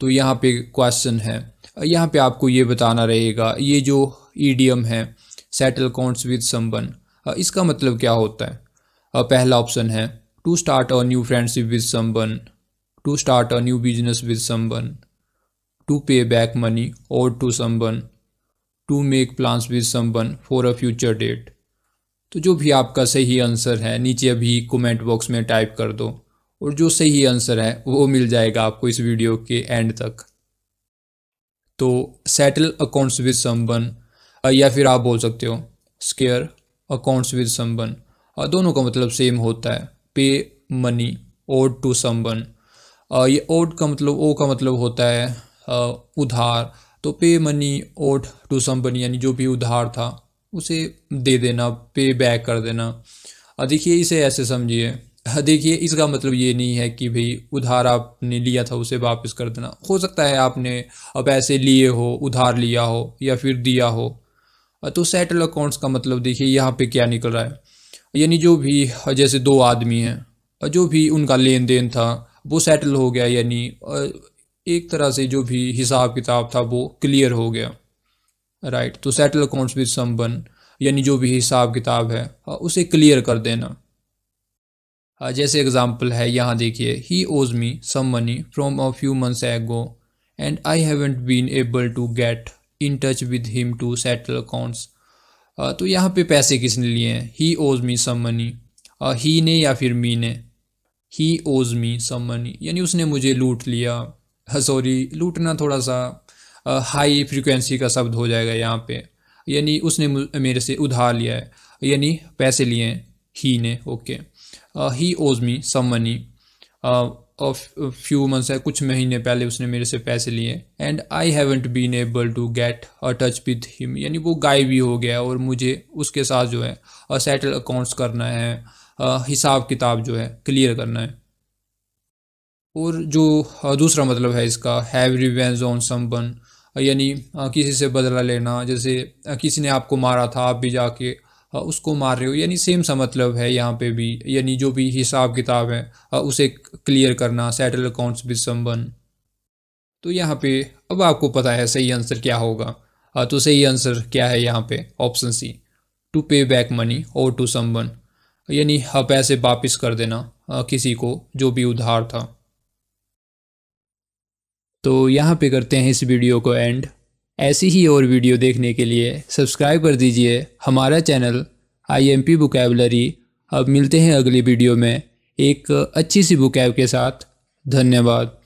तो यहाँ पे क्वेश्चन है यहाँ पे आपको ये बताना रहेगा ये जो ईडीएम है सेटल अकाउंट्स विद समबन इसका मतलब क्या होता है पहला ऑप्शन है to start a new friendship with someone to start a new business with someone to pay back money और to someone to make plans with someone for a future date तो जो भी आपका सही आंसर है नीचे अभी कमेंट बॉक्स में टाइप कर दो और जो सही आंसर है वो मिल जाएगा आपको इस वीडियो के एंड तक तो सेटल अकाउंट्स विद संबन या फिर आप बोल सकते हो स्केयर अकाउंट्स विद संबन दोनों का मतलब सेम होता है पे मनी ओड टू संबन ये ओड का मतलब ओ का मतलब होता है उधार तो पे मनी ओड टू संबन यानी जो भी उधार था उसे दे देना पे बैक कर देना देखिए इसे ऐसे समझिए हाँ, देखिए इसका मतलब ये नहीं है कि भाई उधार आपने लिया था उसे वापस कर देना हो सकता है आपने पैसे लिए हो उधार लिया हो या फिर दिया हो तो सेटल अकाउंट्स का मतलब देखिए यहाँ पे क्या निकल रहा है यानी जो भी जैसे दो आदमी हैं जो भी उनका लेन देन था वो सेटल हो गया यानी एक तरह से जो भी हिसाब किताब था वो क्लियर हो गया राइट तो सेटल अकाउंट्स विद संबन यानी जो भी हिसाब किताब है उसे क्लियर कर देना Uh, जैसे एग्ज़ाम्पल है यहाँ देखिए he owes me some money from a few months ago and I haven't been able to get in touch with him to settle accounts तो यहाँ पे पैसे किसने लिए हैं ही ओज मी सम मनी ही ने या फिर मी ने ही ओज मी सम मनी यानी उसने मुझे लूट लिया सॉरी uh, लूटना थोड़ा सा हाई uh, फ्रिक्वेंसी का शब्द हो जाएगा यहाँ पे यानी उसने मेरे से उधार लिया है यानी पैसे लिए हैं ही ने okay he owes me some money few months है कुछ महीने पहले उसने मेरे से पैसे लिए and I haven't been able to get a touch with him यानी वो गाय भी हो गया और मुझे उसके साथ जो है सेटल uh, अकाउंट्स करना है uh, हिसाब किताब जो है क्लियर करना है और जो uh, दूसरा मतलब है इसका हैव रिवेंज ऑन समवन यानी uh, किसी से बदला लेना जैसे किसी ने आपको मारा था आप भी जाके उसको मार रहे हो यानी सेम सा मतलब है यहाँ पे भी यानी जो भी हिसाब किताब है उसे क्लियर करना सेटल अकाउंट्स विद समवन तो यहाँ पे अब आपको पता है सही आंसर क्या होगा तो सही आंसर क्या है यहाँ पे option C to pay back money और टू समवन यानी पैसे वापस कर देना किसी को जो भी उधार था तो यहाँ पे करते हैं इस वीडियो को एंड ऐसी ही और वीडियो देखने के लिए सब्सक्राइब कर दीजिए हमारा channel I M P vocabulary अब मिलते हैं अगली वीडियो में एक अच्छी सी बुकैब के साथ धन्यवाद